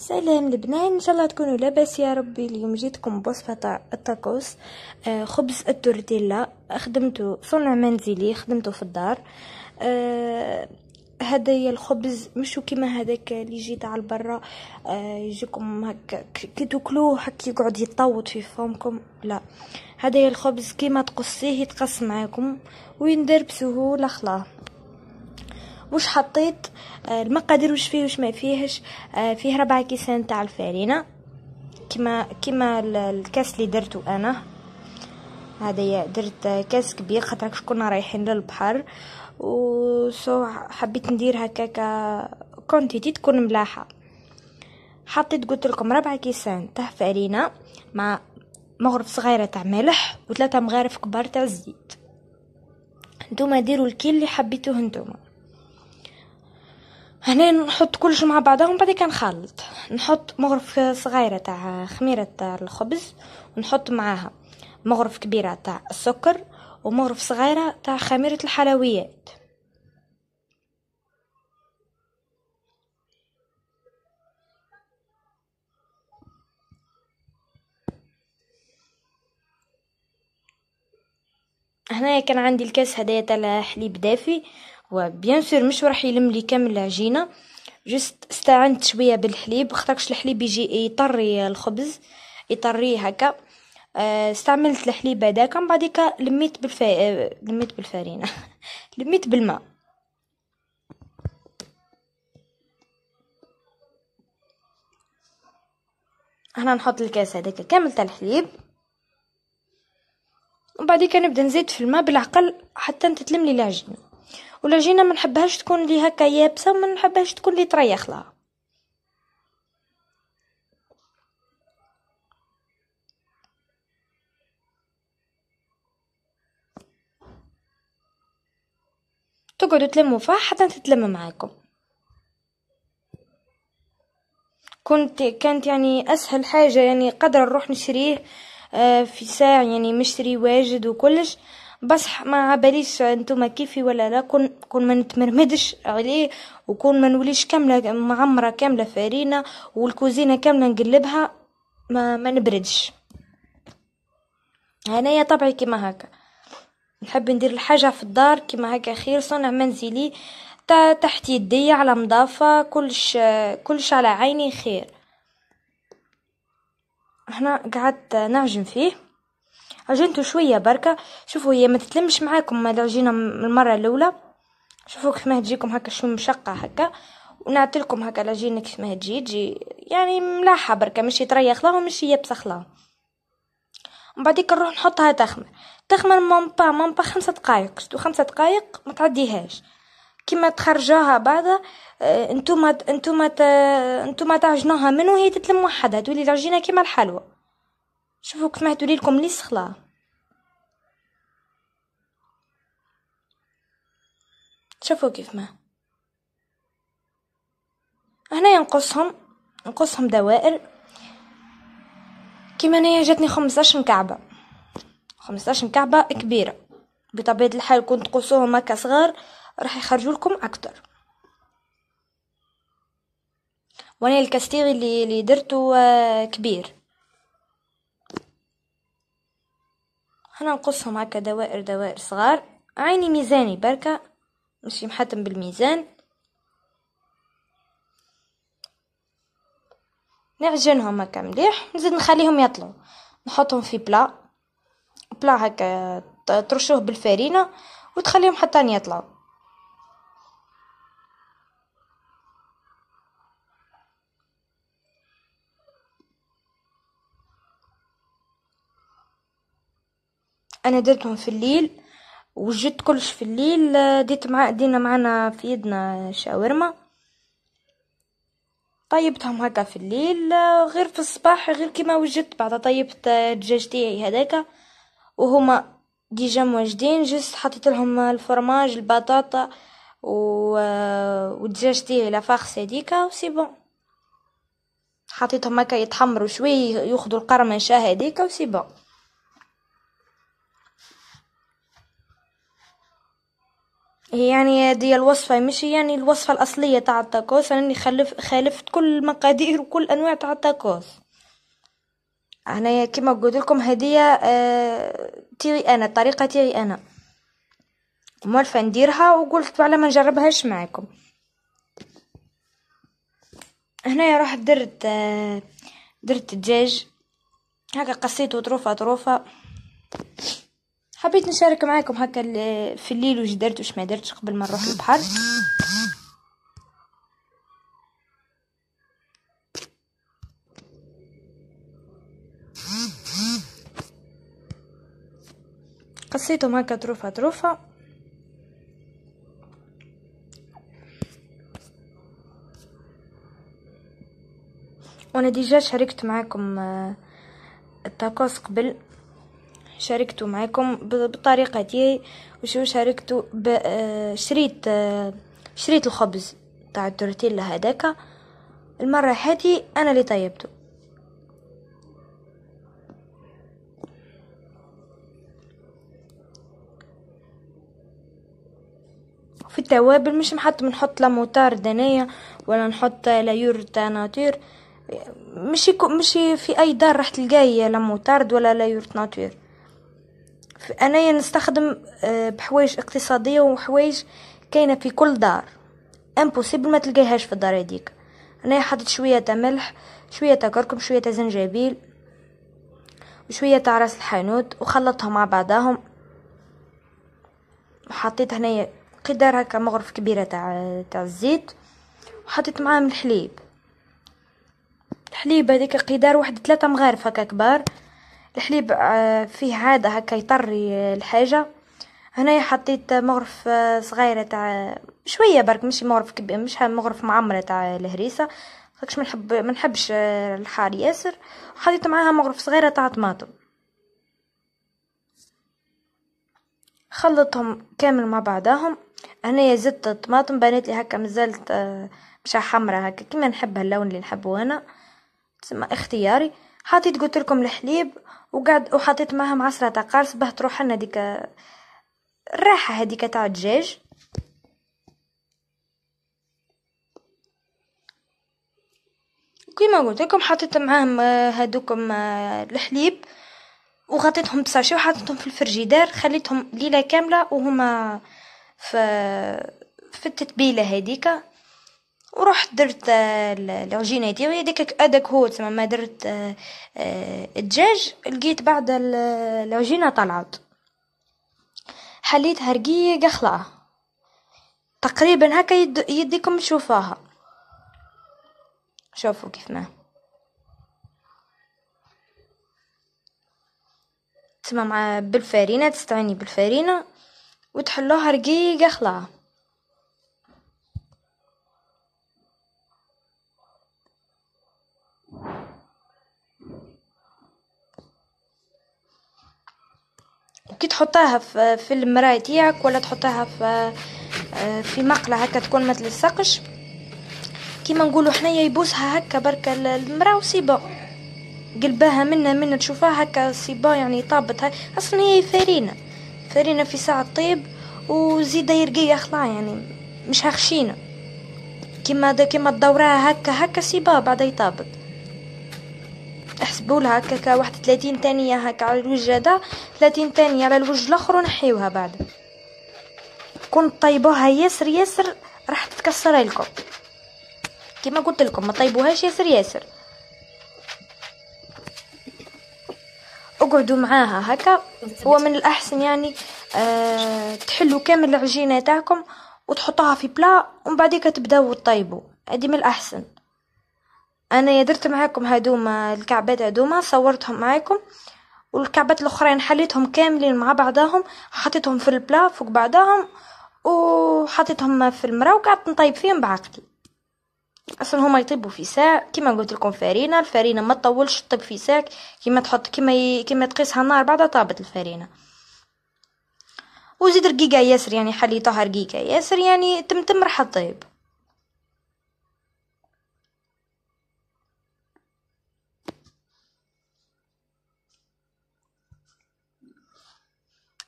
سلام لبنان ان شاء الله تكونوا لاباس يا ربي اليوم جيتكم بوصفة التاكوس آه خبز التورتيلا خدمته صنع منزلي خدمته في الدار آه هدايا الخبز مشو كيما هذاك اللي يجي تاع البرا آه يجيكم هكا كي تاكلوه هكا يقعد يطوط في فمكم لا هدايا الخبز كيما تقصيه يتقص معاكم ويندرب بسهوله خلاص وش حطيت آه، المقادير وش فيه وش ما فيهش آه، فيه ربع كيسان تاع الفارينه كما كما الكاس اللي درته انا هذايا درت كاس كبير خاطر كنا رايحين للبحر وسو حبيت ندير هكاكا كونتيتي تكون ملاحه حطيت قلت لكم ربع كيسان تاع فارينه مع مغرف صغيره تاع ملح وثلاثه مغارف كبار تاع زيت نتوما ديروا الكل اللي حبيتوه نتوما هنا نحط كلش مع بعضهم بعد كنخلط نحط مغرف صغيره تاع خميره تاع الخبز ونحط معاها مغرف كبيره تاع السكر ومغرف صغيره تاع خميره الحلويات هنايا كان عندي الكاس هدايا تاع الحليب دافي وبيان سور مش راح يلم لي كامل العجينه جست استعنت شويه بالحليب خاطرش الحليب يجي يطري الخبز يطريه هكا آه، استعملت الحليب هذاك من بعديك لميت بالف آه، لميت بالفرينه لميت بالماء هنا نحط الكاس هذاك كامل تاع الحليب وبعديك نبدا نزيد في الماء بالعقل حتى تتلم لي العجينه ولا جينا ما نحبهاش تكون لي هكا يابسه وما نحبهاش تكون لي طريخ لها تقعدوا تلموا فيها حتى تتلم معاكم كنت كانت يعني اسهل حاجه يعني قدر نروح نشريه آه، في ساعة يعني مشتري واجد وكلش بصح ما عباليش انتم كيفي ولا لا كون كون ما نتمرمدش عليه وكون ما نوليش كامله معمره كامله فارينه والكوزينه كامله نقلبها ما, ما نبردش هنايا طبعي كيما هكا نحب ندير الحاجه في الدار كيما هكا خير صنع منزلي تحت يدي على مضافه كلش كلش على عيني خير هنا قعدت نعجن فيه عجنتو شويه بركه شوفوا هي ما تتلمش معاكم هذا العجينه من المره الاولى شوفوا كيف ما تجيكم هكا شوي مشقه هكا ونعطيلكم هكا العجينه كيف ما تجي تجي يعني ملاحه بركه مش يتريخ لها ومش يبسخ لها من بعديك نروح نحطها تخمر تخمر من با من با خمسة دقائق شتو خمسة دقائق ما تعديهاش كيما تخرجوها بعدا آه، انتوما انتوما انتوما تعجنوها منو هي تتلم وحدها تولي العجينه كيما الحلوى شوفوا كما لكم لي سخلا شوفوا كيف ما هنا ينقصهم نقصهم دوائر كيما انايا جاتني 15 مكعبه 15 مكعبه كبيره بطبيعه الحال كنت تقصوهم هكا صغار راح يخرجوا لكم اكثر وانا الكاستيغ اللي اللي درته آه، كبير نقصهم هكا دوائر دوائر صغار عيني ميزاني بركة مش محتم بالميزان نعجنهم هكا مليح نزيد نخليهم يطلعوا نحطهم في بلا بلا هكا ترشوه بالفارينة وتخليهم حتى يطلعوا انا درتهم في الليل وجدت كلش في الليل آه، ديت مع دينا معنا في يدنا شاورما طيبتهم هكا في الليل آه، غير في الصباح غير كيما وجدت بعد طيبت الدجاج آه، تاعي هذاك وهما ديجا موجدين جست حطيت لهم الفرماج البطاطا و والدجاج تاعي لافاخس هذيكا وسي بون حطيتهم هكا يتحمروا شوي ياخذوا القرمشه هذيك وسي بون يعني دي الوصفة هي يعني الوصفة الأصلية تاع التاكوس راني خلف خالفت كل المقادير وكل أنواع تاع التاكوس أنا كيما قلت لكم هدية آه تيري أنا طريقة تيري أنا مولفة نديرها وقلت على ما نجربهاش معاكم هنايا رحت درت آه درت الدجاج هكا قصيته طروفة طروفة حبيت نشارك معاكم هكا في الليل وش درت وش ما درتش قبل ما نروح البحر قصيتهم هكا طروفة طروفة وانا ديجا شاركت معاكم آه، التاكوس قبل شاركته معاكم بالطريقة دي وشو شاركته آه، شريت آه، شريت الخبز تاع التورتيلا هذاك المرة هذه أنا اللي طيبته في التوابل مش محط بنحط لا موتار دنيا ولا نحط لا يورت ناتير مش مش في اي دار راح تلقاي لا موتارد ولا لا يورت ناتير أنايا نستخدم آه، بحوايج اقتصادية وحوايج كاينة في كل دار امبوسيبل ما تلقاهاش في الدار هذيك أنايا حطيت شوية تاع ملح شوية تاع كركم شوية تاع زنجبيل وشوية تاع راس الحانوت وخلطهم مع بعضهم حطيت هنايا قدر هكا مغرف كبيرة تاع تاع الزيت وحطيت معاهم الحليب الحليب هذيك قدار واحد ثلاثة مغارف هكا كبار الحليب آه، فيه عادة هكا يطري الحاجة هنايا حطيت مغرف آه، صغيرة تاع شوية برك مش مغرف كبير مش مغرف معمرة تاع الهريسة خاطرش منحب منحبش آه، الحار ياسر حطيت معاها مغرف صغيرة تاع طماطم خلطهم كامل مع بعضهم هنايا زدت الطماطم بانت لي هكا مازالت مش حمرة هكا كيما نحب اللون اللي نحبه انا تسمى اختياري حطيت قلت لكم الحليب وقعد وحطيت معها معصرة تاع باه تروح لنا ديك الراحة هذيك تاع الدجاج كيما قلت لكم حطيت معاهم آه، هذوكم آه، الحليب وغطيتهم بساشي وحطيتهم في الفرجيدار خليتهم ليله كامله وهما في في التتبيله هذيك ورحت درت آه، العجينة ديالي هذيك هذاك هو تما ما درت آه، آه، الدجاج لقيت بعد العجينة طلعت حليتها رقيقة خلعة تقريبا هكا يديكم تشوفوها شوفوا كيف ما تما مع بالفارينة تستعيني بالفارينة وتحلوها رقيقة خلعة كي تحطها في المراية تاعك ولا تحطها في في مقلة هكا تكون ما تلصقش كيما نقولوا حنايا يبوسها هكا برك المرا وسي قلبها منا منا تشوفها هكا سي يعني طابت هاي اصلا هي فرينه فرينه في ساعه طيب وزيده يرقيه خلا يعني مش هخشينه كيما كيما تدورها هكا هكا سي بون بعد يطابت نحسبوا لها هكاك واحد 30 ثانيه هكا على الوجه هذا 30 ثانيه على الوجه الاخر ونحيوها بعد كون طيبوها ياسر ياسر راح تتكسر لكم كما قلت لكم ما طيبوهاش ياسر ياسر اقعدوا معاها هكا هو من الاحسن يعني أه تحلوا كامل العجينه تاعكم وتحطوها في بلا ومن بعديك تبداو طيبوا هذه من الاحسن انا درت معاكم هادوما الكعبات هادوما صورتهم معاكم والكعبات الاخرين حليتهم كاملين مع بعضهم حطيتهم في البلا فوق بعضهم وحطيتهم في المرا وقعدت نطيب فيهم بعقلي اصلا هما يطيبوا في ساع كيما قلت لكم فارينة الفارينة ما تطولش تطيب في ساع كيما تحط كيما ي... كيما تقيسها النار بعدها طابت الفارينة وزيد رقيقه ياسر يعني حليتها رقيقه ياسر يعني تمتم راح طيب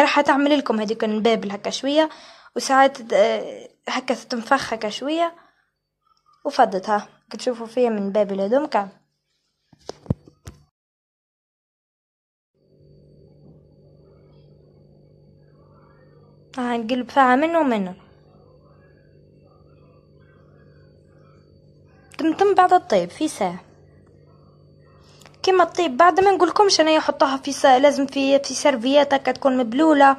راح تعمل لكم هذيك الباب هكا شويه وساعات هكا تنفخ هكا شويه وفضتها كتشوفوا فيها من بابل ها آه، نقلب فيها منه ومنه تمتم بعد الطيب في ساعه كيما طيب بعد ما نقولكمش انايا حطوها في لازم في في سيرفيات هكا تكون مبلوله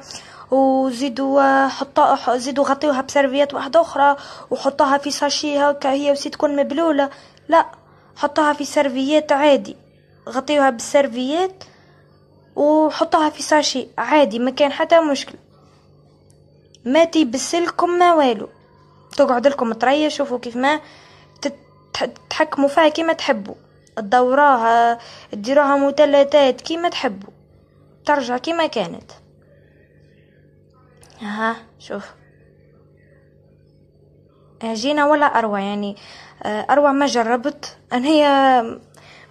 وزيدوا آه، حطوها زيدوا غطيوها بسيرفيات واحده اخرى وحطوها في ساشي هكا هي وسي تكون مبلوله لا حطوها في سيرفيات عادي غطيوها بالسيرفيات وحطوها في ساشي عادي ما كان حتى مشكله ما تيبسلكم ما والو تقعد لكم طريه شوفوا كيف ما تتحكموا فيها كيما تحبوا تدوراها ديروها مثلثات كيما تحبوا ترجع كيما كانت ها شوف جينا ولا اروع يعني آه، اروع ما جربت انا هي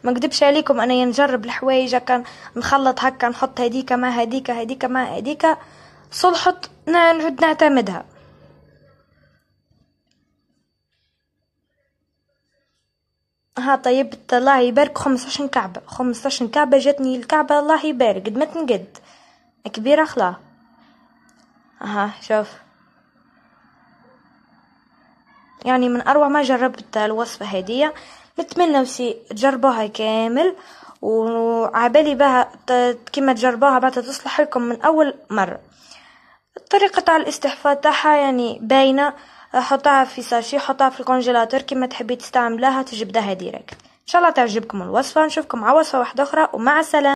ما نكذبش عليكم انا نجرب الحوايج كان نخلط هكا نحط هديك مع هديك هديك مع هديك صلحت نعود نعتمدها ها طيب الله يبارك خمسطاش كعبة خمسطاش كعبة جاتني الكعبة الله يبارك قد ما تنقد كبيرة خلا ها شوف يعني من اروع ما جربت الوصفة هدية نتمنى وسي تجربوها كامل وعبالي بها كيما تجربوها بعد تصلح لكم من اول مرة طريقة على الاستحفاظ تاعها يعني باينة حطها في ساشي حطها في الكونجيلاتور كيما تحبي تستعملها تجبدها ديريكت ان شاء الله تعجبكم الوصفه نشوفكم مع وصفه واحده اخرى ومع السلامه